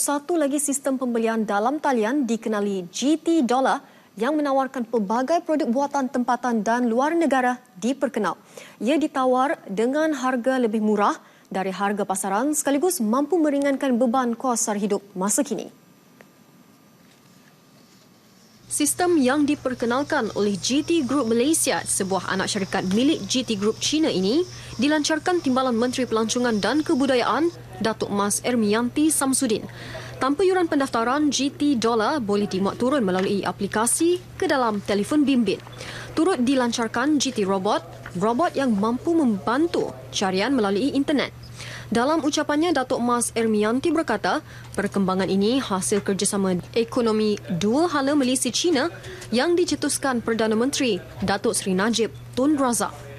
satu lagi sistem pembelian dalam talian dikenali GT Dollar yang menawarkan pelbagai produk buatan tempatan dan luar negara diperkenal. Ia ditawar dengan harga lebih murah dari harga pasaran sekaligus mampu meringankan beban kos sara hidup masa kini. Sistem yang diperkenalkan oleh GT Group Malaysia, sebuah anak syarikat milik GT Group China ini, dilancarkan Timbalan Menteri Pelancongan dan Kebudayaan Datuk Mas Ermianti Samsudin. Tanpa yuran pendaftaran, GT Dollar boleh dimuat turun melalui aplikasi ke dalam telefon bimbit. Turut dilancarkan GT Robot, robot yang mampu membantu carian melalui internet. Dalam ucapannya, Datuk Mas Ermianti berkata, perkembangan ini hasil kerjasama ekonomi dua hala Malaysia-China yang dicetuskan Perdana Menteri Datuk Seri Najib Tun Razak.